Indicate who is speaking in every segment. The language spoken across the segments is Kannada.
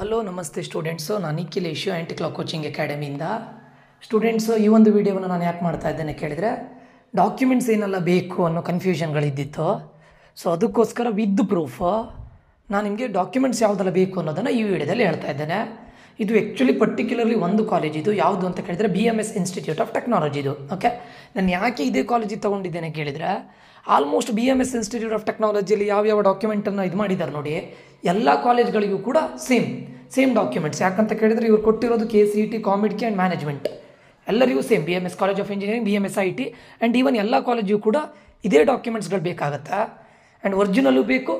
Speaker 1: ಹಲೋ ನಮಸ್ತೆ ಸ್ಟೂಡೆಂಟ್ಸು ನಾನು ನಿಖಿಲೇಶು ಆ್ಯಂಟಿ ಕ್ಲಾಕ್ ಕೋಚಿಂಗ್ ಅಕಾಡೆಮಿಯಿಂದ ಸ್ಟೂಡೆಂಟ್ಸು ಈ ಒಂದು ವಿಡಿಯೋವನ್ನು ನಾನು ಯಾಕೆ ಮಾಡ್ತಾ ಇದ್ದೇನೆ ಕೇಳಿದರೆ ಡಾಕ್ಯುಮೆಂಟ್ಸ್ ಏನೆಲ್ಲ ಬೇಕು ಅನ್ನೋ ಕನ್ಫ್ಯೂಷನ್ಗಳಿದ್ದಿತ್ತು ಸೊ ಅದಕ್ಕೋಸ್ಕರ ವಿದ್ ಪ್ರೂಫ್ ನಾನು ನಿಮಗೆ ಡಾಕ್ಯುಮೆಂಟ್ಸ್ ಯಾವುದೆಲ್ಲ ಬೇಕು ಅನ್ನೋದನ್ನು ಈ ವಿಡಿಯೋದಲ್ಲಿ ಹೇಳ್ತಾ ಇದ್ದೇನೆ ಇದು ಆ್ಯಕ್ಚುಲಿ ಪರ್ಟಿಕ್ಯುಲರ್ಲಿ ಒಂದು ಕಾಲೇಜ್ ಇದು ಯಾವುದು ಅಂತ ಕೇಳಿದರೆ B M S institute of technology ಇದು ಓಕೆ ನಾನು ಯಾಕೆ ಇದೇ ಕಾಲೇಜಿಗೆ ತೊಗೊಂಡಿದ್ದೇನೆ ಕೇಳಿದರೆ almost B M S institute of ಟೆಕ್ನಾಲಜಿಯಲ್ಲಿ ಯಾವ ಯಾವ ಡಾಕ್ಯುಮೆಂಟನ್ನು ಇದು ಮಾಡಿದ್ದಾರೆ ನೋಡಿ ಎಲ್ಲ ಕಾಲೇಜ್ಗಳಿಗೂ ಕೂಡ ಸೇಮ್ ಸೇಮ್ ಡಾಕ್ಯುಮೆಂಟ್ಸ್ ಯಾಕಂತ ಕೇಳಿದರೆ ಇವ್ರು ಕೊಟ್ಟಿರೋದು K C E T K and management ಎಲ್ಲರಿಗೂ same B M S college of engineering B M S I T and even ಎಲ್ಲ ಕಾಲೇಜಿಗೂ ಕೂಡ ಇದೇ ಡಾಕ್ಯುಮೆಂಟ್ಸ್ಗಳು ಬೇಕಾಗತ್ತೆ ಆ್ಯಂಡ್ ಒರಿಜಿನಲ್ಲೂ ಬೇಕು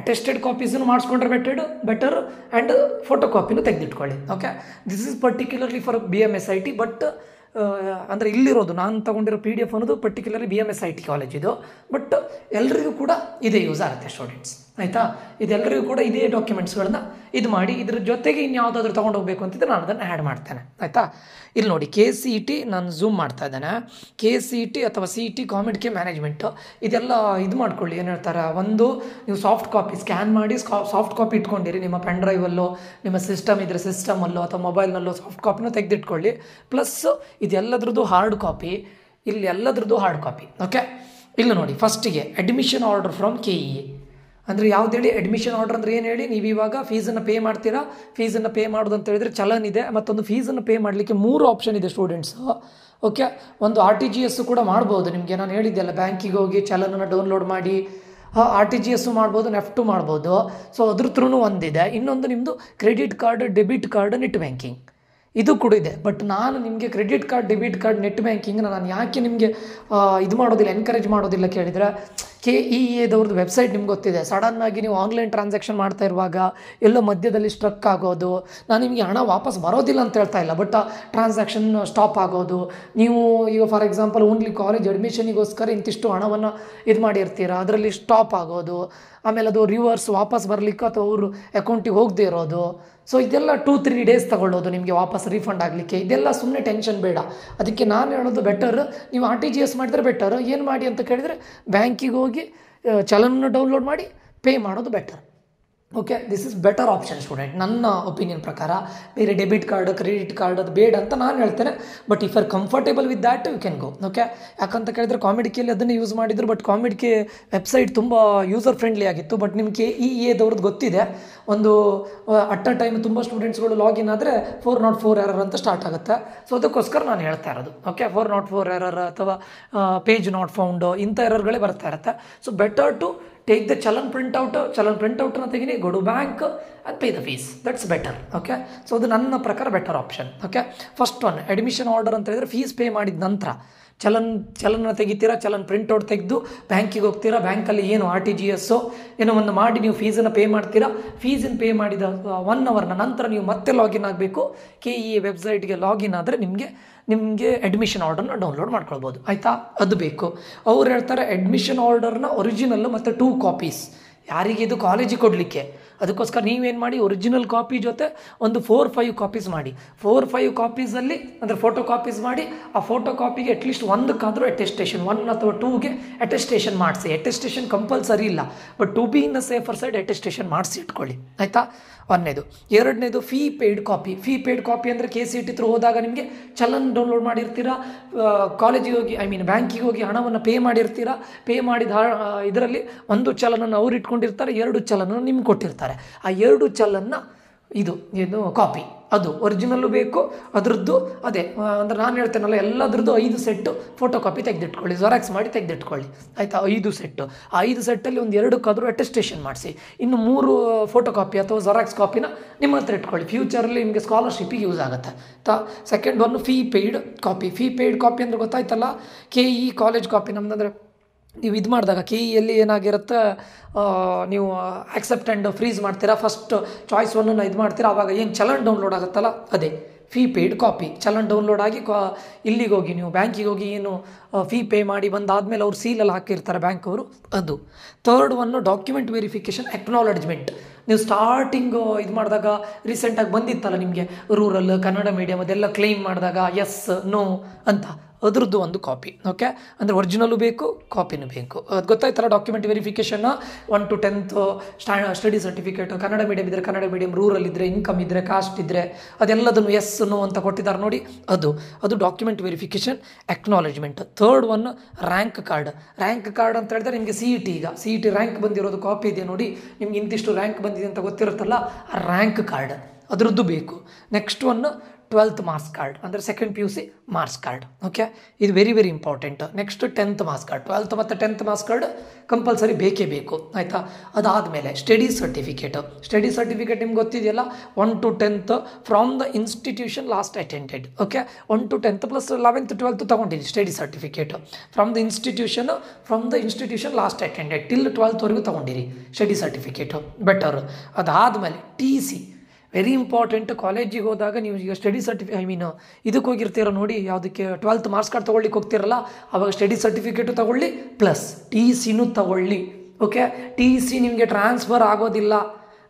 Speaker 1: ಅಟೆಸ್ಟೆಡ್ ಕಾಪೀಸನ್ನು ಮಾಡಿಸ್ಕೊಂಡ್ರೆ ಬೆಟರ್ಡ್ ಬೆಟರ್ ಆ್ಯಂಡ್ ಫೋಟೋ ಕಾಪಿನೂ ತೆಗೆದಿಟ್ಕೊಳ್ಳಿ okay this is particularly for B M S I T but ಅಂದರೆ ಇಲ್ಲಿರೋದು ನಾನು ತೊಗೊಂಡಿರೋ ಪಿ ಡಿ ಎಫ್ ಅನ್ನೋದು particularly B M S I T ಕಾಲೇಜಿದು but ಎಲ್ಲರಿಗೂ ಕೂಡ ಇದೇ ಯೂಸ್ ಆಗುತ್ತೆ ಸ್ಟೂಡೆಂಟ್ಸ್ ಆಯಿತಾ ಇದೆಲ್ಲರಿಗೂ ಕೂಡ ಇದೇ ಡಾಕ್ಯುಮೆಂಟ್ಸ್ಗಳನ್ನ ಇದು ಮಾಡಿ ಇದ್ರ ಜೊತೆಗೆ ಇನ್ಯಾವುದಾದ್ರೂ ತೊಗೊಂಡು ಹೋಗಬೇಕು ಅಂತಿದ್ರೆ ನಾನು ಅದನ್ನು ಆ್ಯಡ್ ಮಾಡ್ತೇನೆ ಆಯಿತಾ ಇಲ್ಲಿ ನೋಡಿ ಕೆ ಸಿ ಇ ಟಿ ನಾನು ಝೂಮ್ ಮಾಡ್ತಾ ಇದ್ದೇನೆ ಕೆ ಸಿ ಇ ಟಿ ಅಥವಾ C E T government K management ಇದೆಲ್ಲ ಇದು ಮಾಡ್ಕೊಳ್ಳಿ ಏನು ಹೇಳ್ತಾರೆ ಒಂದು ನೀವು ಸಾಫ್ಟ್ ಕಾಪಿ ಸ್ಕ್ಯಾನ್ ಮಾಡಿ ಸಾಫ್ಟ್ ಕಾಪಿ ಇಟ್ಕೊಂಡಿರಿ ನಿಮ್ಮ ಪೆನ್ ಡ್ರೈವಲ್ಲೋ ನಿಮ್ಮ ಸಿಸ್ಟಮ್ ಇದ್ರೆ ಸಿಸ್ಟಮಲ್ಲೋ ಅಥವಾ ಮೊಬೈಲ್ನಲ್ಲೋ ಸಾಫ್ಟ್ ಕಾಪಿನೂ ತೆಗೆದಿಟ್ಕೊಳ್ಳಿ ಪ್ಲಸ್ ಇದೆಲ್ಲದ್ರದ್ದು ಹಾರ್ಡ್ ಕಾಪಿ ಇಲ್ಲಿ ಎಲ್ಲದ್ರದ್ದು ಹಾರ್ಡ್ ಕಾಪಿ ಓಕೆ ಇಲ್ಲಿ ನೋಡಿ ಫಸ್ಟಿಗೆ admission order from K E ಅಂದರೆ ಯಾವ್ದು ಹೇಳಿ ಅಡ್ಮಿಷನ್ ಆರ್ಡರ್ ಅಂದ್ರೆ ಏನು ಹೇಳಿ ನೀವು ಇವಾಗ ಫೀಸನ್ನು ಪೇ ಮಾಡ್ತೀರಾ ಫೀಸನ್ನು ಪೇ ಮಾಡೋದು ಅಂತ ಹೇಳಿದರೆ ಚಲನ್ ಇದೆ ಮತ್ತೊಂದು ಫೀಸನ್ನು ಪೇ ಮಾಡಲಿಕ್ಕೆ ಮೂರು ಆಪ್ಷನ್ ಇದೆ ಸ್ಟೂಡೆಂಟ್ಸ್ ಓಕೆ ಒಂದು ಆರ್ ಟಿ ಜಿ ಎಸ್ಸು ಕೂಡ ಮಾಡ್ಬೋದು ನಿಮಗೆ ನಾನು ಹೇಳಿದ್ದೆ ಅಲ್ಲ ಬ್ಯಾಂಕಿಗೆ ಹೋಗಿ ಚಲನನ್ನು ಡೌನ್ಲೋಡ್ ಮಾಡಿ ಆರ್ ಟಿ ಜಿ ಎಸ್ಸು ಮಾಡ್ಬೋದು ನೆಫ್ಟು e ಮಾಡ್ಬೋದು ಸೊ ಅದ್ರ ಥ್ರೂ ಒಂದಿದೆ ಇನ್ನೊಂದು ನಿಮ್ಮದು credit card debit card net banking ಇದು ಕೂಡ ಇದೆ ಬಟ್ ನಾನು ನಿಮಗೆ credit card debit card net banking ನಾನು ಯಾಕೆ ನಿಮಗೆ ಇದು ಮಾಡೋದಿಲ್ಲ ಎನ್ಕರೇಜ್ ಮಾಡೋದಿಲ್ಲ ಕೇಳಿದರೆ ಕೆ ಇ e ಎದವ್ರದ್ದು ವೆಬ್ಸೈಟ್ ನಿಮ್ಗೆ ಗೊತ್ತಿದೆ ಸಡನ್ನಾಗಿ ನೀವು ಆನ್ಲೈನ್ ಟ್ರಾನ್ಸಾಕ್ಷನ್ ಮಾಡ್ತಾ ಇರುವಾಗ ಎಲ್ಲೋ ಮಧ್ಯದಲ್ಲಿ ಸ್ಟ್ರಕ್ ಆಗೋದು ನಾನು ನಿಮಗೆ ಹಣ ವಾಪಸ್ ಬರೋದಿಲ್ಲ ಅಂತ ಹೇಳ್ತಾ ಇಲ್ಲ ಬಟ್ ಟ್ರಾನ್ಸಾಕ್ಷನ್ ಸ್ಟಾಪ್ ಆಗೋದು ನೀವು ಈಗ ಫಾರ್ ಎಕ್ಸಾಂಪಲ್ ಓನ್ಲಿ ಕಾಲೇಜ್ ಅಡ್ಮಿಷನಿಗೋಸ್ಕರ ಇಂತಿಷ್ಟು ಹಣವನ್ನು ಇದು ಮಾಡಿರ್ತೀರ ಅದರಲ್ಲಿ ಸ್ಟಾಪ್ ಆಗೋದು ಆಮೇಲೆ ಅದು ರಿವರ್ಸ್ ವಾಪಸ್ ಬರಲಿಕ್ಕೆ ಅಥವಾ ಅವರು ಅಕೌಂಟಿಗೆ ಹೋಗದೆ ಇರೋದು ಸೊ ಇದೆಲ್ಲ ಟೂ ತ್ರೀ ಡೇಸ್ ತಗೊಳ್ಳೋದು ನಿಮಗೆ ವಾಪಸ್ ರೀಫಂಡ್ ಆಗಲಿಕ್ಕೆ ಇದೆಲ್ಲ ಸುಮ್ಮನೆ ಟೆನ್ಷನ್ ಬೇಡ ಅದಕ್ಕೆ ನಾನು ಹೇಳೋದು ಬೆಟರ್ ನೀವು ಆರ್ ಟಿ ಜಿ ಎಸ್ ಮಾಡಿದ್ರೆ ಬೆಟರ್ ಏನು ಮಾಡಿ ಅಂತ ಕೇಳಿದರೆ ಬ್ಯಾಂಕಿಗೆ ಹೋಗಿ ಹೋಗಿ ಚಲನನ್ನು ಡೌನ್ಲೋಡ್ ಮಾಡಿ ಪೇ ಮಾಡೋದು better okay this is better option student ನನ್ನ ಒಪಿನಿಯನ್ ಪ್ರಕಾರ ಬೇರೆ ಡೆಬಿಟ್ ಕಾರ್ಡ್ ಕ್ರೆಡಿಟ್ ಕಾರ್ಡ್ ಅದು ಬೇಡ ಅಂತ ನಾನು ಹೇಳ್ತೇನೆ but if are comfortable with that you can go okay ಯಾಕಂತ ಕೇಳಿದ್ರೆ ಕಾಮಿಡಿಕಿಯಲ್ಲಿ ಅದನ್ನು ಯೂಸ್ ಮಾಡಿದ್ರು ಬಟ್ ಕಾಮಿಡಿಕೆ ವೆಬ್ಸೈಟ್ ತುಂಬ ಯೂಸರ್ ಫ್ರೆಂಡ್ಲಿ ಆಗಿತ್ತು ಬಟ್ ನಿಮಗೆ ಇ ಎದವ್ರದ್ದು e e ಗೊತ್ತಿದೆ ಒಂದು ಅಟ್ ಅ ಟೈಮ್ ತುಂಬ ಸ್ಟೂಡೆಂಟ್ಸ್ಗಳು ಲಾಗಿನ್ ಆದರೆ ಫೋರ್ ನಾಟ್ ಫೋರ್ ಎರರ್ ಅಂತ ಸ್ಟಾರ್ಟ್ ಆಗುತ್ತೆ ಸೊ ಅದಕ್ಕೋಸ್ಕರ ನಾನು ಹೇಳ್ತಾ ಇರೋದು okay four not four error ಅಥವಾ ಪೇಜ್ ನಾಟ್ ಫೌಂಡ್ ಇಂಥ ಎರರ್ಗಳೇ ಬರ್ತಾ ಇರುತ್ತೆ so better to take challan print out challan print printout ತೆಗೀನಿ go to bank and pay the fees that's better okay so ಅದು ನನ್ನ ಪ್ರಕಾರ better option okay first one admission order ಅಂತ ಹೇಳಿದರೆ ಫೀಸ್ ಪೇ ಮಾಡಿದ ನಂತರ ಚಲನ್ ಚಲನ ತೆಗಿತೀರಾ ಚಲನ್ ಪ್ರಿಂಟ್ಔಟ್ ತೆಗೆದು ಬ್ಯಾಂಕಿಗೆ ಹೋಗ್ತೀರಾ ಬ್ಯಾಂಕಲ್ಲಿ ಏನು ಆರ್ ಟಿ ಜಿ ಎಸ್ಸೋ ಏನೋ ಒಂದು ಮಾಡಿ ನೀವು ಫೀಸನ್ನು ಪೇ ಮಾಡ್ತೀರಾ ಫೀಸನ್ನು ಪೇ ಮಾಡಿದ ಒನ್ ಅವರ್ನ ನಂತರ ನೀವು ಮತ್ತೆ ಲಾಗಿನ್ ಆಗಬೇಕು ಕೆ ಇ ವೆಬ್ಸೈಟ್ಗೆ ಲಾಗಿನ್ ಆದರೆ ನಿಮಗೆ ನಿಮಗೆ ಅಡ್ಮಿಷನ್ ಆರ್ಡರ್ನ ಡೌನ್ಲೋಡ್ ಮಾಡ್ಕೊಳ್ಬೋದು ಆಯಿತಾ ಅದು ಬೇಕು ಅವ್ರು ಹೇಳ್ತಾರೆ ಅಡ್ಮಿಷನ್ ಆರ್ಡರ್ನ ಒರಿಜಿನಲ್ಲು ಮತ್ತು ಟೂ ಕಾಪೀಸ್ ಯಾರಿಗೆ ಇದು ಕಾಲೇಜಿಗೆ ಕೊಡಲಿಕ್ಕೆ ಅದಕ್ಕೋಸ್ಕರ ನೀವೇನು ಮಾಡಿ ಒರಿಜಿನಲ್ ಕಾಪಿ ಜೊತೆ ಒಂದು ಫೋರ್ ಫೈವ್ ಕಾಪೀಸ್ ಮಾಡಿ ಫೋರ್ ಫೈವ್ ಕಾಪೀಸಲ್ಲಿ ಅಂದರೆ ಫೋಟೋ ಕಾಪೀಸ್ ಮಾಡಿ ಆ ಫೋಟೋ ಕಾಪಿಗೆ ಅಟ್ಲೀಸ್ಟ್ ಒಂದಕ್ಕಾದರೂ ಅಟೆಸ್ಟೇಷನ್ ಒನ್ ಅಥವಾ ಟೂಗೆ ಅಟೆಸ್ಟೇಷನ್ ಮಾಡಿಸಿ ಅಟೆಸ್ಟೇಷನ್ ಕಂಪಲ್ಸರಿ ಇಲ್ಲ but to be in the safer side attestation ಮಾಡಿಸಿ ಇಟ್ಕೊಳ್ಳಿ ಆಯಿತಾ ಒಂದನೇದು ಎರಡನೇದು fee paid copy fee paid copy ಅಂದರೆ ಕೆ ಸಿ ತ್ರೂ ಹೋದಾಗ ನಿಮಗೆ ಚಲನ್ ಡೌನ್ಲೋಡ್ ಮಾಡಿರ್ತೀರಾ ಕಾಲೇಜಿಗೆ ಹೋಗಿ ಐ ಮೀನ್ ಬ್ಯಾಂಕಿಗೆ ಹೋಗಿ ಹಣವನ್ನು ಪೇ ಮಾಡಿರ್ತೀರಾ ಪೇ ಮಾಡಿದ ಇದರಲ್ಲಿ ಒಂದು ಚಲನನ್ನು ಅವ್ರು ಇಟ್ಕೊಂಡಿರ್ತಾರೆ ಎರಡು ಚಲನನ್ನು ನಿಮ್ಗೆ ಕೊಟ್ಟಿರ್ತಾರೆ ಆ ಎರಡು ಚಲನ್ನು ಇದು ಏನು ಕಾಪಿ ಅದು ಒರಿಜಿನಲ್ಲು ಬೇಕು ಅದರದ್ದು ಅದೇ ಅಂದರೆ ನಾನು ಹೇಳ್ತೇನಲ್ಲ ಎಲ್ಲದ್ರದ್ದು ಐದು ಸೆಟ್ಟು ಫೋಟೋ ಕಾಪಿ ತೆಗೆದಿಟ್ಕೊಳ್ಳಿ ಜೊರಾಕ್ಸ್ ಮಾಡಿ ತೆಗೆದಿಟ್ಕೊಳ್ಳಿ ಆಯಿತಾ ಐದು ಸೆಟ್ಟು ಆ ಐದು ಸೆಟ್ಟಲ್ಲಿ ಒಂದು ಎರಡಕ್ಕಾದರೂ ಅಟೆಸ್ಟೇಷನ್ ಮಾಡಿಸಿ ಇನ್ನು ಮೂರು ಫೋಟೋ ಕಾಪಿ ಅಥವಾ ಜೊರಾಕ್ಸ್ ಕಾಪಿನ ನಿಮ್ಮ ಹತ್ರ ಇಟ್ಕೊಳ್ಳಿ ಫ್ಯೂಚರಲ್ಲಿ ನಿಮಗೆ ಸ್ಕಾಲರ್ಶಿಪ್ಪಿಗೆ ಯೂಸ್ ಆಗುತ್ತೆ ತಾ second one fee paid copy fee paid copy ಅಂದರೆ ಗೊತ್ತಾಯ್ತಲ್ಲ ಕೆ ಇ ಕಾಲೇಜ್ ಕಾಪಿ ನಮ್ಮದಂದರೆ ನೀವು ಇದು ಮಾಡಿದಾಗ ಕೀಯಲ್ಲಿ e e ಏನಾಗಿರುತ್ತೆ ನೀವು ಆಕ್ಸೆಪ್ಟ್ ಆ್ಯಂಡ್ ಫ್ರೀಸ್ ಮಾಡ್ತೀರಾ ಫಸ್ಟ್ ಚಾಯ್ಸ್ ಒನ್ನನ್ನು ಇದು ಮಾಡ್ತೀರಾ ಆವಾಗ ಏನು ಚಲನ್ ಡೌನ್ಲೋಡ್ ಆಗುತ್ತಲ್ಲ ಅದೇ fee paid copy challan download ಆಗಿ ಕಾ ಇಲ್ಲಿಗೆ ಹೋಗಿ ನೀವು ಬ್ಯಾಂಕಿಗೆ ಹೋಗಿ ಏನು ಫೀ ಪೇ ಮಾಡಿ ಬಂದಾದಮೇಲೆ ಅವ್ರು ಸೀಲಲ್ಲಿ ಹಾಕಿರ್ತಾರೆ ಬ್ಯಾಂಕ್ ಅವರು ಅದು third one document verification acknowledgement ನೀವು ಸ್ಟಾರ್ಟಿಂಗು ಇದು ಮಾಡಿದಾಗ ರೀಸೆಂಟಾಗಿ ಬಂದಿತ್ತಲ್ಲ ನಿಮಗೆ ರೂರಲ್ ಕನ್ನಡ ಮೀಡಿಯಮ್ ಅದೆಲ್ಲ ಕ್ಲೇಮ್ ಮಾಡಿದಾಗ ಎಸ್ ನೋ ಅಂತ ಅದ್ರದ್ದು ಒಂದು ಕಾಪಿ ಓಕೆ ಅಂದರೆ ಒರಿಜಿನಲ್ಲೂ ಬೇಕು ಕಾಪಿನೂ ಬೇಕು ಅದು ಗೊತ್ತಾಯ್ತಲ್ಲ document verification one to tenth ಸ್ಟಾ ಸ್ಟಡಿ ಸರ್ಟಿಫಿಕೇಟು ಕನ್ನಡ ಮೀಡಿಯಮ್ ಇದ್ದರೆ ಕನ್ನಡ ಮೀಡಿಯಮ್ ರೂರಲ್ ಇದ್ದರೆ ಇನ್ಕಮ್ ಇದ್ದರೆ ಕಾಸ್ಟ್ ಇದ್ದರೆ ಅದೆಲ್ಲದನ್ನು ಎಸ್ ಅನ್ನು ಅಂತ ಕೊಟ್ಟಿದ್ದಾರೆ ನೋಡಿ ಅದು ಅದು document verification acknowledgement third one rank card rank card ಅಂತ ಹೇಳಿದ್ರೆ ನಿಮಗೆ ಸಿ ಇ e ಟಿ ಈಗ ಸಿ ಇ ಟಿ ರ್ಯಾಂಕ್ ಬಂದಿರೋದು ಕಾಪಿ ಇದೆ ನೋಡಿ ನಿಮ್ಗೆ ಇಂತಿಷ್ಟು ರ್ಯಾಂಕ್ ಬಂದಿದೆ ಅಂತ ಗೊತ್ತಿರುತ್ತಲ್ಲ ಆ ರ್ಯಾಂಕ್ ಕಾರ್ಡ್ ಅದರದ್ದು ಬೇಕು next one twelfth marks card ಅಂದರೆ second P U C marks card okay ಇದು very very important next tenth marks card twelfth ಮತ್ತು ಟೆಂತ್ ಮಾರ್ಕ್ಸ್ ಕಾರ್ಡ್ ಕಂಪಲ್ಸರಿ ಬೇಕೇ ಬೇಕು ಆಯಿತಾ ಅದಾದಮೇಲೆ ಸ್ಟಡಿ ಸರ್ಟಿಫಿಕೇಟ್ ಸ್ಟಡಿ ಸರ್ಟಿಫಿಕೇಟ್ ನಿಮ್ಗೆ ಗೊತ್ತಿದೆಯಲ್ಲ one to tenth from the institution last attended okay one to tenth plus eleventh twelfth ತೊಗೊಂಡಿದ್ದೀನಿ study certificate from the institution from the institution last attended till ಟ್ವೆಲ್ತ್ವರೆಗೂ ತೊಗೊಂಡಿರಿ ಸ್ಟಡಿ ಸರ್ಟಿಫಿಕೇಟು ಬೆಟರ್ ಅದಾದಮೇಲೆ ಟಿ ಸಿ ವೆರಿ ಇಂಪಾರ್ಟೆಂಟ್ ಕಾಲೇಜಿಗೆ ಹೋದಾಗ ನೀವು ಈಗ ಸ್ಟಡಿ ಸರ್ಟಿಫಿ ಐ ಮೀನ್ ಇದಕ್ಕೆ ಹೋಗಿರ್ತೀರ ನೋಡಿ ಯಾವುದಕ್ಕೆ ಟ್ವೆಲ್ತ್ ಮಾರ್ಕ್ಸ್ ಕಾರ್ಡ್ ತೊಗೊಳ್ಳಿಕ್ಕೆ ಹೋಗ್ತಿರಲ್ಲ ಅವಾಗ ಸ್ಟಡಿ ಸರ್ಟಿಫಿಕೇಟು ತೊಗೊಳ್ಳಿ ಪ್ಲಸ್ ಟಿ ಸಿನೂ ತಗೊಳ್ಳಿ ಓಕೆ ಟಿ ಸಿ ನಿಮಗೆ ಟ್ರಾನ್ಸ್ಫರ್ ಆಗೋದಿಲ್ಲ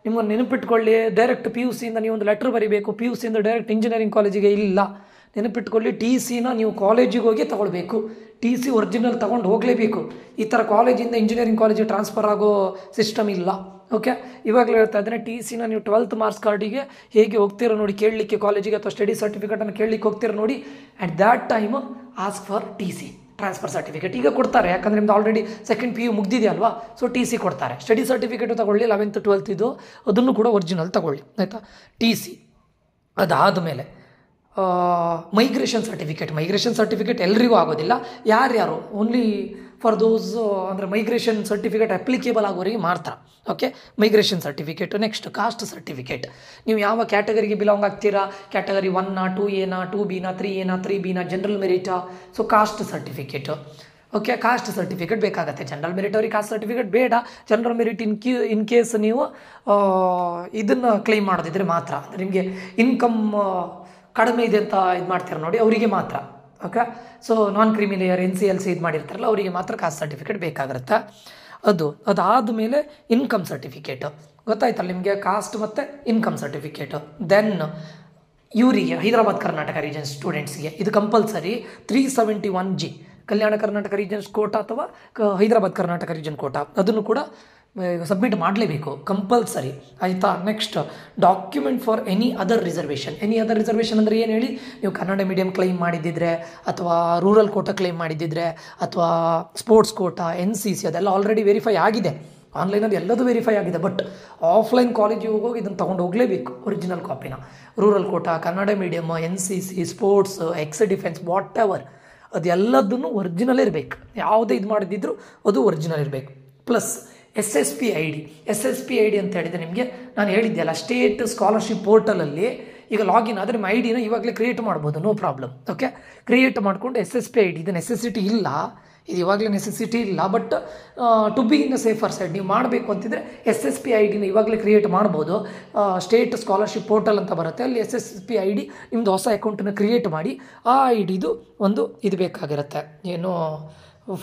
Speaker 1: ನಿಮ್ಮನ್ನು ನೆನಪಿಟ್ಕೊಳ್ಳಿ ಡೈರೆಕ್ಟ್ ಪಿ ಯು ಸಿಯಿಂದ ನೀವು ಒಂದು ಲೆಟ್ರ್ ಬರೀಬೇಕು ಪಿ ಯು ಸಿಯಿಂದ ಡೈರೆಕ್ಟ್ ಇಂಜಿನಿಯರಿಂಗ್ ಕಾಲೇಜಿಗೆ ಇಲ್ಲ ನೆನಪಿಟ್ಕೊಳ್ಳಿ ಟಿ ಸಿನ ನೀವು ಕಾಲೇಜಿಗೆ ಹೋಗಿ ತೊಗೊಳ್ಬೇಕು ಟಿ ಸಿ ಒರಿಜಿನಲ್ ತೊಗೊಂಡು ಹೋಗಲೇಬೇಕು ಈ ಥರ ಕಾಲೇಜಿಂದ ಇಂಜಿನಿಯರಿಂಗ್ ಕಾಲೇಜಿಗೆ ಟ್ರಾನ್ಸ್ಫರ್ ಆಗೋ ಸಿಸ್ಟಮ್ ಇಲ್ಲ ಓಕೆ ಇವಾಗಲೇ ಹೇಳ್ತಾ ಇದ್ದರೆ ಟಿ ಸಿನ ನೀವು ಟ್ವೆಲ್ತ್ ಮಾರ್ಕ್ಸ್ ಕಾರ್ಡಿಗೆ ಹೇಗೆ ಹೋಗ್ತೀರೋ ನೋಡಿ ಕೇಳಲಿಕ್ಕೆ ಕಾಲೇಜಿಗೆ ಅಥವಾ ಸ್ಟಡಿ ಸರ್ಟಿಫಿಕೇಟನ್ನು ಕೇಳಲಿಕ್ಕೆ ಹೋಗ್ತೀರೋ ನೋಡಿ and that time ask for T C transfer certificate ಈಗ ಕೊಡ್ತಾರೆ ಯಾಕಂದರೆ ನಿಮ್ದು ಆಲ್ರೆಡಿ ಸೆಕೆಂಡ್ ಪಿ ಯು ಮುಗ್ದಿದೆ ಅಲ್ವಾ ಸೊ ಟಿ ಸಿ ಕೊಡ್ತಾರೆ ಸ್ಟಡಿ ಸರ್ಟಿಫಿಕೇಟು ತಗೊಳ್ಳಿ ಲೆವೆಂತ್ ಟ್ವೆಲ್ತ್ ಇದು ಅದನ್ನು ಕೂಡ ಒರಿಜಿನಲ್ ತಗೊಳ್ಳಿ ಆಯಿತಾ ಟಿ ಸಿ ಅದಾದ ಮೇಲೆ ಮೈಗ್ರೇಷನ್ ಸರ್ಟಿಫಿಕೇಟ್ ಮೈಗ್ರೇಷನ್ ಸರ್ಟಿಫಿಕೇಟ್ ಎಲ್ರಿಗೂ ಆಗೋದಿಲ್ಲ ಯಾರ್ಯಾರು ಓನ್ಲಿ ಫಾರ್ ದೋಸ್ ಅಂದರೆ ಮೈಗ್ರೇಷನ್ ಸರ್ಟಿಫಿಕೇಟ್ ಅಪ್ಲಿಕೇಬಲ್ ಆಗೋರಿಗೆ ಮಾತ್ರ okay migration certificate next caste certificate ನೀವು ಯಾವ ಕ್ಯಾಟಗರಿಗೆ ಬಿಲಾಂಗ್ ಆಗ್ತೀರಾ ಕ್ಯಾಟಗರಿ ಒನ್ನ ಟೂ ಎನಾ ಟೂ ನಾ ತ್ರೀ ನಾ ತ್ರೀ ನಾ ಜನರಲ್ ಮೆರಿಟಾ so caste certificate okay caste certificate ಬೇಕಾಗುತ್ತೆ ಜನರಲ್ ಮೆರಿಟ್ ಅವ್ರಿಗೆ ಕಾಸ್ಟ್ ಸರ್ಟಿಫಿಕೇಟ್ ಬೇಡ general merit in Q in case ನೀವು ಇದನ್ನು ಕ್ಲೈಮ್ ಮಾಡೋದಿದ್ರೆ ಮಾತ್ರ ನಿಮಗೆ ಇನ್ಕಮ್ ಕಡಿಮೆ ಇದೆ ಅಂತ ಇದು ಮಾಡ್ತೀರ ನೋಡಿ ಅವರಿಗೆ ಮಾತ್ರ okay so non creamy layer N C L C ಇದು ಮಾಡಿರ್ತಾರಲ್ಲ ಅವರಿಗೆ ಮಾತ್ರ ಕಾಸ್ಟ್ ಸರ್ಟಿಫಿಕೇಟ್ ಬೇಕಾಗಿರುತ್ತೆ ಅದು ಅದಾದ ಮೇಲೆ ಇನ್ಕಮ್ ಸರ್ಟಿಫಿಕೇಟು ಗೊತ್ತಾಯ್ತಲ್ಲ ನಿಮಗೆ ಕಾಸ್ಟ್ ಮತ್ತು ಇನ್ಕಮ್ ಸರ್ಟಿಫಿಕೇಟು ದೆನ್ ಇವರಿಗೆ ಹೈದರಾಬಾದ್ ಕರ್ನಾಟಕ ರೀಜನ್ ಸ್ಟೂಡೆಂಟ್ಸ್ಗೆ ಇದು compulsory three seventy one G Kalyana Karnataka regions quota ಅಥವಾ ಹೈದರಾಬಾದ್ ಕರ್ನಾಟಕ ರೀಜನ್ ಕೋಟ ಅದನ್ನು ಕೂಡ ಸಬ್ಮಿಟ್ ಮಾಡಲೇಬೇಕು ಕಂಪಲ್ಸರಿ ಆಯಿತಾ next document for any other reservation any other reservation ಅಂದರೆ ಏನು ಹೇಳಿ ನೀವು ಕನ್ನಡ ಮೀಡಿಯಂ ಕ್ಲೈಮ್ ಮಾಡಿದ್ದಿದ್ರೆ ಅಥವಾ ರೂರಲ್ ಕೋಟಾ ಕ್ಲೈಮ್ ಮಾಡಿದ್ದಿದ್ರೆ ಅಥವಾ sports quota N C C ಅದೆಲ್ಲ ಆಲ್ರೆಡಿ ವೆರಿಫೈ ಆಗಿದೆ ಆನ್ಲೈನಲ್ಲಿ ಎಲ್ಲದೂ ವೆರಿಫೈ ಆಗಿದೆ ಬಟ್ ಆಫ್ಲೈನ್ ಕಾಲೇಜಿಗೆ ಹೋಗಿ ಇದನ್ನು ತೊಗೊಂಡು ಹೋಗಲೇಬೇಕು ಒರಿಜಿನಲ್ ಕಾಪಿನ rural quota Kannada medium N C C sports ex defence whatever ಅದೆಲ್ಲದನ್ನು ಒರಿಜಿನಲ್ ಇರಬೇಕು ಯಾವುದೇ ಇದು ಮಾಡಿದ್ದಿದ್ರು ಅದು ಒರಿಜಿನಲ್ ಇರಬೇಕು plus S S P I D S S P I D ಅಂತ ಹೇಳಿದರೆ ನಿಮಗೆ ನಾನು ಹೇಳಿದ್ದೆ ಅಲ್ಲ ಸ್ಟೇಟ್ ಸ್ಕಾಲರ್ಶಿಪ್ ಪೋರ್ಟಲಲ್ಲಿ ಈಗ ಲಾಗಿನ್ ಆದರೆ ನಿಮ್ಮ ಐ ಡಿನ ಇವಾಗಲೇ ಕ್ರಿಯೇಟ್ ಮಾಡ್ಬೋದು ನೋ ಪ್ರಾಬ್ಲಮ್ ಓಕೆ ಕ್ರಿಯೇಟ್ ಮಾಡಿಕೊಂಡು S S P I D ಇದು ನೆಸೆಸಿಟಿ ಇಲ್ಲ ಇದು ಇವಾಗಲೇ ನೆಸೆಸಿಟಿ ಇಲ್ಲ but to be in safer side ನೀವು ಮಾಡಬೇಕು ಅಂತಿದ್ರೆ ಎಸ್ ಎಸ್ ಪಿ ಐ ಡಿನ ಇವಾಗಲೇ ಕ್ರಿಯೇಟ್ ಮಾಡ್ಬೋದು ಸ್ಟೇಟ್ ಸ್ಕಾಲರ್ಶಿಪ್ ಪೋರ್ಟಲ್ ಅಂತ ಬರುತ್ತೆ ಅಲ್ಲಿ S S P I D ನಿಮ್ಮದು ಹೊಸ ಅಕೌಂಟನ್ನು ಕ್ರಿಯೇಟ್ ಮಾಡಿ ಆ ಐ ಡಿದು ಒಂದು ಇದು ಬೇಕಾಗಿರುತ್ತೆ ಏನು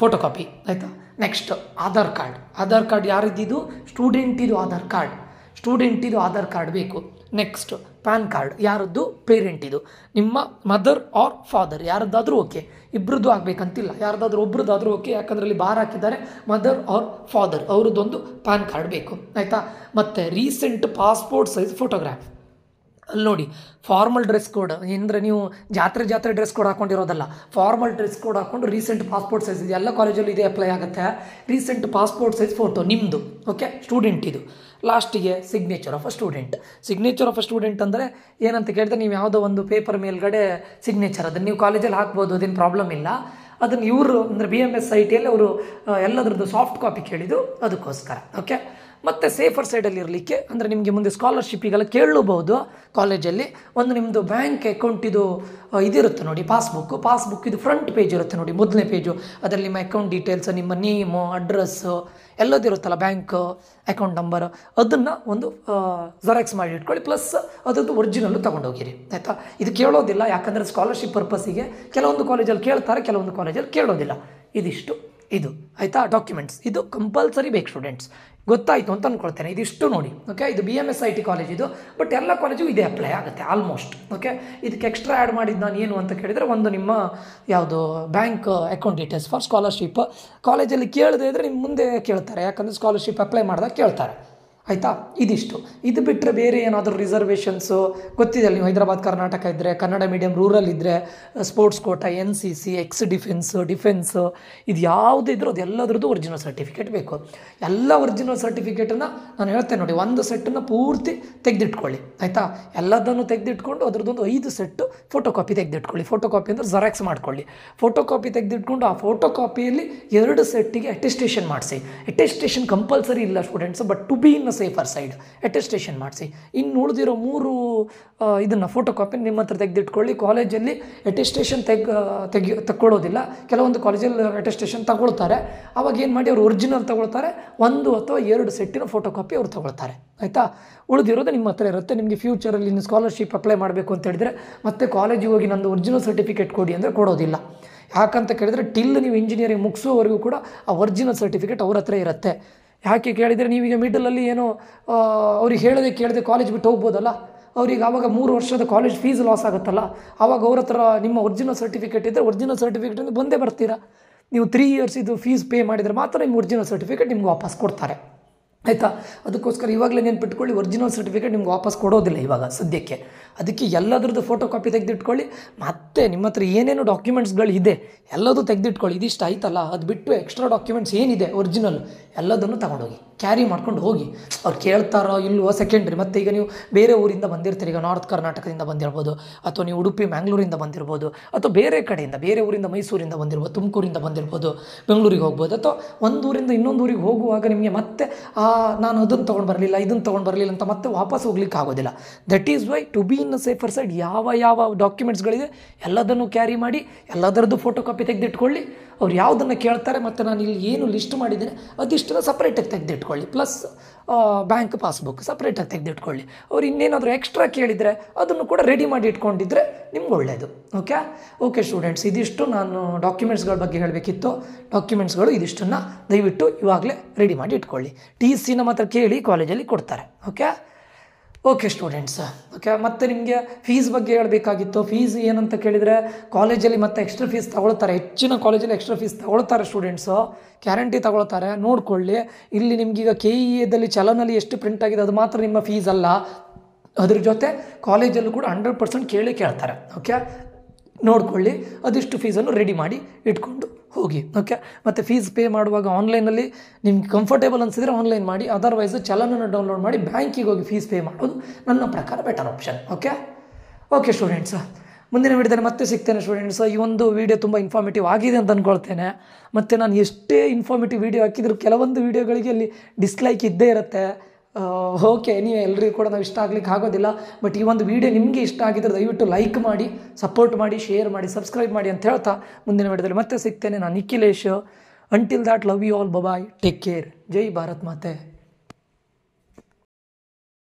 Speaker 1: ಫೋಟೋ ಕಾಪಿ ಆಯಿತಾ next Aadhaar card Aadhaar card ಯಾರಿದ್ದಿದ್ದು ಸ್ಟೂಡೆಂಟಿದು ಆಧಾರ್ ಕಾರ್ಡ್ ಸ್ಟೂಡೆಂಟಿದು ಆಧಾರ್ ಕಾರ್ಡ್ ಬೇಕು ನೆಕ್ಸ್ಟ್ ಪ್ಯಾನ್ ಕಾರ್ಡ್ ಯಾರದ್ದು ಪೇರೆಂಟಿದು ನಿಮ್ಮ ಮದರ್ ಆರ್ ಫಾದರ್ ಯಾರದ್ದಾದರೂ ಓಕೆ ಇಬ್ಬರದ್ದು ಆಗಬೇಕಂತಿಲ್ಲ ಯಾರ್ದಾದ್ರೂ ಒಬ್ರದ್ದಾದರೂ ಓಕೆ ಯಾಕಂದ್ರೆ ಅಲ್ಲಿ ಬಾರ್ ಹಾಕಿದ್ದಾರೆ ಮದರ್ ಆರ್ ಫಾದರ್ ಅವರದ್ದೊಂದು ಪ್ಯಾನ್ ಕಾರ್ಡ್ ಬೇಕು ಆಯಿತಾ ಮತ್ತು ರೀಸೆಂಟ್ ಪಾಸ್ಪೋರ್ಟ್ ಸೈಜ್ ಫೋಟೋಗ್ರಾಫ್ ಅಲ್ಲಿ ನೋಡಿ ಫಾರ್ಮಲ್ ಡ್ರೆಸ್ ಕೋಡ್ ಅಂದರೆ ನೀವು ಜಾತ್ರೆ ಜಾತ್ರೆ ಡ್ರೆಸ್ ಕೋಡ್ ಹಾಕೊಂಡಿರೋದಲ್ಲ ಫಾರ್ಮಲ್ ಡ್ರೆಸ್ ಕೋಡ್ ಹಾಕೊಂಡು ರೀಸೆಂಟ್ ಪಾಸ್ಪೋರ್ಟ್ ಸೈಜ್ ಎಲ್ಲ ಕಾಲೇಜಲ್ಲಿ ಇದೆ ಅಪ್ಲೈ ಆಗುತ್ತೆ ರೀಸೆಂಟ್ ಪಾಸ್ಪೋರ್ಟ್ ಸೈಜ್ ಫೋಟೋ ನಿಮ್ಮದು ಓಕೆ ಸ್ಟೂಡೆಂಟ್ ಇದು ಲಾಸ್ಟಿಗೆ signature of a student signature of a student ಅಂದರೆ ಏನಂತ ಕೇಳಿದ್ರೆ ನೀವು ಯಾವುದೋ ಒಂದು ಪೇಪರ್ ಮೇಲ್ಗಡೆ ಸಿಗ್ನೇಚರ್ ಅದನ್ನು ನೀವು ಕಾಲೇಜಲ್ಲಿ ಹಾಕ್ಬೋದು ಅದೇನು ಪ್ರಾಬ್ಲಮ್ ಇಲ್ಲ ಅದನ್ನು ಇವರು ಅಂದರೆ ಬಿ ಎಮ್ ಎಸ್ ಐ ಟಿಯಲ್ಲಿ ಅವರು ಎಲ್ಲದರದ್ದು ಸಾಫ್ಟ್ ಕಾಪಿ ಕೇಳಿದ್ದು ಅದಕ್ಕೋಸ್ಕರ ಓಕೆ ಮತ್ತು ಸೇಫರ್ ಸೈಡಲ್ಲಿ ಇರಲಿಕ್ಕೆ ಅಂದರೆ ನಿಮಗೆ ಮುಂದೆ ಸ್ಕಾಲರ್ಶಿಪ್ಪಿಗೆಲ್ಲ ಕೇಳಬಹುದು ಕಾಲೇಜಲ್ಲಿ ಒಂದು ನಿಮ್ಮದು ಬ್ಯಾಂಕ್ ಅಕೌಂಟಿದು ಇದಿರುತ್ತೆ ನೋಡಿ ಪಾಸ್ಬುಕ್ಕು ಪಾಸ್ಬುಕ್ ಇದು ಫ್ರಂಟ್ ಪೇಜ್ ಇರುತ್ತೆ ನೋಡಿ ಮೊದಲನೇ ಪೇಜು ಅದರಲ್ಲಿ ನಿಮ್ಮ ಅಕೌಂಟ್ ಡೀಟೇಲ್ಸ್ ನಿಮ್ಮ ನೇಮು ಅಡ್ರೆಸ್ಸು ಎಲ್ಲದಿರುತ್ತಲ್ಲ ಬ್ಯಾಂಕ್ ಅಕೌಂಟ್ ನಂಬರ್ ಅದನ್ನು ಒಂದು ಜೆರಾಕ್ಸ್ ಮಾಡಿ ಇಟ್ಕೊಳ್ಳಿ ಪ್ಲಸ್ ಅದರದ್ದು ಒರಿಜಿನಲ್ಲು ತೊಗೊಂಡೋಗಿರಿ ಆಯಿತಾ ಇದು ಕೇಳೋದಿಲ್ಲ ಯಾಕಂದರೆ ಸ್ಕಾಲರ್ಶಿಪ್ ಪರ್ಪಸ್ಸಿಗೆ ಕೆಲವೊಂದು ಕಾಲೇಜಲ್ಲಿ ಕೇಳ್ತಾರೆ ಕೆಲವೊಂದು ಕಾಲೇಜಲ್ಲಿ ಕೇಳೋದಿಲ್ಲ ಇದಿಷ್ಟು ಇದು ಆಯಿತಾ ಡಾಕ್ಯುಮೆಂಟ್ಸ್ ಇದು ಕಂಪಲ್ಸರಿ ಬೇಕು ಸ್ಟೂಡೆಂಟ್ಸ್ ಗೊತ್ತಾಯಿತು ಅಂತ ಅಂದ್ಕೊಳ್ತೇನೆ ಇದಿಷ್ಟು ನೋಡಿ ಓಕೆ ಇದು B M S I T college ಇದು ಬಟ್ ಎಲ್ಲ ಕಾಲೇಜು ಇದೇ ಅಪ್ಲೈ ಆಗುತ್ತೆ ಆಲ್ಮೋಸ್ಟ್ ಓಕೆ ಇದಕ್ಕೆ ಎಕ್ಸ್ಟ್ರಾ ಆ್ಯಡ್ ಮಾಡಿದ್ದು ನಾನು ಏನು ಅಂತ ಕೇಳಿದರೆ ಒಂದು ನಿಮ್ಮ ಯಾವುದು bank account details for scholarship ಕಾಲೇಜಲ್ಲಿ ಕೇಳದೇ ಇದ್ರೆ ನಿಮ್ಮ ಮುಂದೆ ಕೇಳ್ತಾರೆ ಯಾಕಂದರೆ ಸ್ಕಾಲರ್ಶಿಪ್ ಅಪ್ಲೈ ಮಾಡಿದಾಗ ಕೇಳ್ತಾರೆ ಆಯಿತಾ ಇದಿಷ್ಟು ಇದು ಬಿಟ್ಟರೆ ಬೇರೆ ಏನಾದರೂ ರಿಸರ್ವೇಷನ್ಸು ಗೊತ್ತಿದೆ ನೀವು ಹೈದರಾಬಾದ್ ಕರ್ನಾಟಕ ಇದ್ದರೆ ಕನ್ನಡ ಮೀಡಿಯಂ ರೂರಲ್ ಇದ್ದರೆ sports quota N C C ex defence defence ಇದು ಯಾವುದೇ ಇದ್ರೂ ಅದು ಎಲ್ಲದ್ರದ್ದು ಒರಿಜಿನಲ್ ಸರ್ಟಿಫಿಕೇಟ್ ಬೇಕು ಎಲ್ಲ ಒರಿಜಿನಲ್ ಸರ್ಟಿಫಿಕೇಟನ್ನು ನಾನು ಹೇಳ್ತೇನೆ ನೋಡಿ ಒಂದು ಸೆಟ್ಟನ್ನು ಪೂರ್ತಿ ತೆಗೆದಿಟ್ಕೊಳ್ಳಿ ಆಯಿತಾ ಎಲ್ಲದನ್ನು ತೆಗೆದಿಟ್ಕೊಂಡು ಅದರದ್ದೊಂದು ಐದು ಸೆಟ್ಟು ಫೋಟೋ ಕಾಪಿ ತೆಗೆದಿಟ್ಕೊಳ್ಳಿ ಫೋಟೋ ಕಾಪಿ ಅಂದರೆ ಜೆರಾಕ್ಸ್ ಮಾಡ್ಕೊಳ್ಳಿ ಫೋಟೋ ಕಾಪಿ ತೆಗೆದಿಟ್ಕೊಂಡು ಆ ಫೋಟೋ ಕಾಪಿಯಲ್ಲಿ ಎರಡು ಸೆಟ್ಟಿಗೆ ಅಟೆಸ್ಟೇಷನ್ ಮಾಡಿಸಿ ಅಟೆಸ್ಟೇಷನ್ ಕಂಪಲ್ಸರಿ ಇಲ್ಲ students but to be in safer side attestation ಮಾಡಿಸಿ ಇನ್ನು ಉಳಿದಿರೋ ಮೂರು ಇದನ್ನು ಫೋಟೋ ಕಾಪಿ ನಿಮ್ಮ ಹತ್ರ ತೆಗೆದಿಟ್ಕೊಳ್ಳಿ ಕಾಲೇಜಲ್ಲಿ ಅಟೆಸ್ಟೇಷನ್ ತೆಗ್ ತೆಗಿ ತಗೊಳ್ಳೋದಿಲ್ಲ ಕೆಲವೊಂದು ಕಾಲೇಜಲ್ಲಿ ಅಟೆಸ್ಟೇಷನ್ ತಗೊಳ್ತಾರೆ ಅವಾಗ ಏನು ಮಾಡಿ ಅವ್ರು ಒರಿಜಿನಲ್ ತಗೊಳ್ತಾರೆ ಒಂದು ಅಥವಾ ಎರಡು ಸೆಟ್ಟಿನ ಫೋಟೋ ಕಾಪಿ ಅವ್ರು ತಗೊಳ್ತಾರೆ ಆಯಿತಾ ಉಳಿದಿರೋದು ನಿಮ್ಮ ಹತ್ರ ಇರುತ್ತೆ ನಿಮಗೆ ಫ್ಯೂಚರಲ್ಲಿ ಇನ್ನು ಸ್ಕಾಲರ್ಶಿಪ್ ಅಪ್ಲೈ ಮಾಡಬೇಕು ಅಂತ ಹೇಳಿದರೆ ಮತ್ತೆ ಕಾಲೇಜಿಗೆ ಹೋಗಿ ನಂದು ಒರಿಜಿನಲ್ ಸರ್ಟಿಫಿಕೇಟ್ ಕೊಡಿ ಅಂದರೆ ಕೊಡೋದಿಲ್ಲ ಯಾಕಂತ ಕೇಳಿದರೆ ಟಿಲ್ ನೀವು ಇಂಜಿನಿಯರಿಂಗ್ ಮುಗಿಸೋವರೆಗೂ ಕೂಡ ಆ ಒರಿಜಿನಲ್ ಸರ್ಟಿಫಿಕೇಟ್ ಅವ್ರ ಹತ್ರ ಇರುತ್ತೆ ಯಾಕೆ ಕೇಳಿದರೆ ನೀವೀಗ ಮಿಡಲಲ್ಲಿ ಏನೋ ಅವ್ರಿಗೆ ಹೇಳದೆ ಕೇಳದೆ ಕಾಲೇಜ್ ಬಿಟ್ಟು ಹೋಗ್ಬೋದಲ್ಲ ಅವ್ರಿಗೆ ಆವಾಗ ಮೂರು ವರ್ಷದ ಕಾಲೇಜ್ ಫೀಸ್ ಲಾಸ್ ಆಗುತ್ತಲ್ಲ ಆವಾಗ ಅವರ ಹತ್ರ ನಿಮ್ಮ ಒರಿಜಿನಲ್ ಸರ್ಟಿಫಿಕೇಟ್ ಇದ್ದರೆ ಒರಿಜಿನಲ್ ಸರ್ಟಿಫಿಕೇಟಿಂದ ಬಂದೇ ಬರ್ತೀರಾ ನೀವು ತ್ರೀ ಇಯರ್ಸ್ ಇದು ಫೀಸ್ ಪೇ ಮಾಡಿದರೆ ಮಾತ್ರ ನಿಮ್ಮ ಒರಿಜಿನಲ್ ಸರ್ಟಿಫಿಕೇಟ್ ನಿಮ್ಗೆ ವಾಪಸ್ ಕೊಡ್ತಾರೆ ಆಯಿತಾ ಅದಕ್ಕೋಸ್ಕರ ಇವಾಗಲೇ ನೆನ್ಪಿಟ್ಕೊಳ್ಳಿ ಒರಿಜಿನಲ್ ಸರ್ಟಿಫಿಕೇಟ್ ನಿಮ್ಗೆ ವಾಪಸ್ ಕೊಡೋದಿಲ್ಲ ಇವಾಗ ಸದ್ಯಕ್ಕೆ ಅದಕ್ಕೆ ಎಲ್ಲದ್ರದ್ದು ಫೋಟೋ ಕಾಪಿ ತೆಗೆದಿಟ್ಕೊಳ್ಳಿ ಮತ್ತೆ ನಿಮ್ಮ ಹತ್ರ ಏನೇನು ಡಾಕ್ಯುಮೆಂಟ್ಸ್ಗಳಿದೆ ಇದೆ ಎಲ್ಲದೂ ತೆಗೆದಿಟ್ಕೊಳ್ಳಿ ಇದಿಷ್ಟು ಆಯ್ತಲ್ಲ ಅದು ಬಿಟ್ಟು ಎಕ್ಸ್ಟ್ರಾ ಡಾಕ್ಯುಮೆಂಟ್ಸ್ ಏನಿದೆ ಒರಿಜಿನಲ್ ಎಲ್ಲದನ್ನು ಹೋಗಿ ಕ್ಯಾರಿ ಮಾಡ್ಕೊಂಡು ಹೋಗಿ ಅವ್ರು ಕೇಳ್ತಾರೋ ಇಲ್ವೋ ಸೆಕೆಂಡ್ರಿ ಮತ್ತೆ ಈಗ ನೀವು ಬೇರೆ ಊರಿಂದ ಬಂದಿರ್ತೀರಿ ಈಗ ನಾರ್ತ್ ಕರ್ನಾಟಕದಿಂದ ಬಂದಿರ್ಬೋದು ಅಥವಾ ನೀವು ಉಡುಪಿ ಮ್ಯಾಂಗ್ಳೂರಿಂದ ಬಂದಿರ್ಬೋದು ಅಥವಾ ಬೇರೆ ಕಡೆಯಿಂದ ಬೇರೆ ಊರಿಂದ ಮೈಸೂರಿಂದ ಬಂದಿರ್ಬೋದು ತುಮಕೂರಿಂದ ಬಂದಿರ್ಬೋದು ಬೆಂಗಳೂರಿಗೆ ಹೋಗ್ಬೋದು ಅಥವಾ ಒಂದು ಊರಿಂದ ಇನ್ನೊಂದು ಊರಿಗೆ ಹೋಗುವಾಗ ನಿಮಗೆ ಮತ್ತೆ ಆ ನಾನು ಅದನ್ನು ತೊಗೊಂಡು ಬರಲಿಲ್ಲ ಇದನ್ನು ತೊಗೊಂಡು ಬರಲಿಲ್ಲ ಅಂತ ಮತ್ತೆ ವಾಪಸ್ ಹೋಗ್ಲಿಕ್ಕೆ ಆಗೋದಿಲ್ಲ that is why to be in a safer side ಯಾವ ಯಾವ ಡಾಕ್ಯುಮೆಂಟ್ಸ್ಗಳಿದೆ ಎಲ್ಲದನ್ನು ಕ್ಯಾರಿ ಮಾಡಿ ಎಲ್ಲದರದ್ದು ಫೋಟೋ ಕಾಪಿ ತೆಗೆದಿಟ್ಕೊಳ್ಳಿ ಅವ್ರು ಯಾವುದನ್ನು ಕೇಳ್ತಾರೆ ಮತ್ತು ನಾನು ಇಲ್ಲಿ ಏನು ಲಿಸ್ಟ್ ಮಾಡಿದ್ದೇನೆ ಅದಿಷ್ಟನ್ನು ಸಪ್ರೇಟಾಗಿ ತೆಗೆದಿಟ್ಕೊಳ್ಳಿ ಪ್ಲಸ್ ಬ್ಯಾಂಕ್ ಪಾಸ್ಬುಕ್ ಸಪ್ರೇಟಾಗಿ ತೆಗೆದಿಟ್ಕೊಳ್ಳಿ ಅವ್ರು ಇನ್ನೇನಾದರೂ ಎಕ್ಸ್ಟ್ರಾ ಕೇಳಿದರೆ ಅದನ್ನು ಕೂಡ ರೆಡಿ ಮಾಡಿ ಇಟ್ಕೊಂಡಿದ್ರೆ ನಿಮ್ಗೆ ಒಳ್ಳೆಯದು ಓಕೆ ಓಕೆ ಸ್ಟೂಡೆಂಟ್ಸ್ ಇದಿಷ್ಟು ನಾನು ಡಾಕ್ಯುಮೆಂಟ್ಸ್ಗಳ ಬಗ್ಗೆ ಹೇಳಬೇಕಿತ್ತು ಡಾಕ್ಯುಮೆಂಟ್ಸ್ಗಳು ಇದಿಷ್ಟನ್ನು ದಯವಿಟ್ಟು ಇವಾಗಲೇ ರೆಡಿ ಮಾಡಿ ಇಟ್ಕೊಳ್ಳಿ ಟಿ ಸಿನ ಮಾತ್ರ ಕೇಳಿ ಕಾಲೇಜಲ್ಲಿ ಕೊಡ್ತಾರೆ ಓಕೆ ಓಕೆ ಸ್ಟೂಡೆಂಟ್ಸ್ ಓಕೆ ಮತ್ತು ನಿಮಗೆ ಫೀಸ್ ಬಗ್ಗೆ ಹೇಳಬೇಕಾಗಿತ್ತು ಫೀಸ್ ಏನಂತ ಕೇಳಿದರೆ ಕಾಲೇಜಲ್ಲಿ ಮತ್ತೆ ಎಕ್ಸ್ಟ್ರಾ ಫೀಸ್ ತಗೊಳ್ತಾರೆ ಹೆಚ್ಚಿನ ಕಾಲೇಜಲ್ಲಿ ಎಕ್ಸ್ಟ್ರಾ ಫೀಸ್ ತಗೊಳ್ತಾರೆ ಸ್ಟೂಡೆಂಟ್ಸು ಗ್ಯಾರಂಟಿ ತಗೊಳ್ತಾರೆ ನೋಡಿಕೊಳ್ಳಿ ಇಲ್ಲಿ ನಿಮಗೀಗ ಕೆ ಇ e ಎದಲ್ಲಿ ಚಲನಲ್ಲಿ ಎಷ್ಟು ಪ್ರಿಂಟ್ ಆಗಿದೆ ಅದು ಮಾತ್ರ ನಿಮ್ಮ ಫೀಸ್ ಅಲ್ಲ ಅದ್ರ ಜೊತೆ ಕಾಲೇಜಲ್ಲೂ ಕೂಡ ಹಂಡ್ರೆಡ್ ಪರ್ಸೆಂಟ್ ಕೇಳಿ ಕೇಳ್ತಾರೆ ಓಕೆ ನೋಡಿಕೊಳ್ಳಿ ಅದಿಷ್ಟು ಫೀಸನ್ನು ರೆಡಿ ಮಾಡಿ ಇಟ್ಕೊಂಡು ಹೋಗಿ ಓಕೆ ಮತ್ತು ಫೀಸ್ ಪೇ ಮಾಡುವಾಗ ಆನ್ಲೈನಲ್ಲಿ ನಿಮ್ಗೆ ಕಂಫರ್ಟೇಬಲ್ ಅನಿಸಿದರೆ ಆನ್ಲೈನ್ ಮಾಡಿ ಅದರ್ವೈಸ್ ಚಲನನ್ನು ಡೌನ್ಲೋಡ್ ಮಾಡಿ ಬ್ಯಾಂಕಿಗೆ ಹೋಗಿ ಫೀಸ್ ಪೇ ಮಾಡೋದು ನನ್ನ ಪ್ರಕಾರ better option okay okay students ಮುಂದಿನ ವಿಡಿಯೋದಲ್ಲಿ ಮತ್ತೆ ಸಿಗ್ತೇನೆ ಸ್ಟೂಡೆಂಟ್ಸ್ ಈ ಒಂದು ವೀಡಿಯೋ ತುಂಬ ಇನ್ಫಾರ್ಮೇಟಿವ್ ಆಗಿದೆ ಅಂತ ಅಂದ್ಕೊಳ್ತೇನೆ ಮತ್ತು ನಾನು ಎಷ್ಟೇ ಇನ್ಫಾರ್ಮೇಟಿವ್ ವೀಡಿಯೋ ಹಾಕಿದ್ರು ಕೆಲವೊಂದು ವೀಡಿಯೋಗಳಿಗೆ ಅಲ್ಲಿ ಡಿಸ್ಲೈಕ್ ಇದ್ದೇ ಇರುತ್ತೆ ಓಕೆ ನೀವು ಎಲ್ಲರಿಗೂ ಕೂಡ ನಾವು ಇಷ್ಟ ಆಗ್ಲಿಕ್ಕೆ ಆಗೋದಿಲ್ಲ ಬಟ್ ಈ ಒಂದು ವಿಡಿಯೋ ನಿಮಗೆ ಇಷ್ಟ ಆಗಿದ್ರೆ ದಯವಿಟ್ಟು ಲೈಕ್ ಮಾಡಿ ಸಪೋರ್ಟ್ ಮಾಡಿ ಶೇರ್ ಮಾಡಿ ಸಬ್ಸ್ಕ್ರೈಬ್ ಮಾಡಿ ಅಂತ ಹೇಳ್ತಾ ಮುಂದಿನ ವಿಡಿಯೋದಲ್ಲಿ ಮತ್ತೆ ಸಿಗ್ತೇನೆ ನಾನು Nikhilesh until that love you all bye bye take care Jai Bharat ಮಾತೆ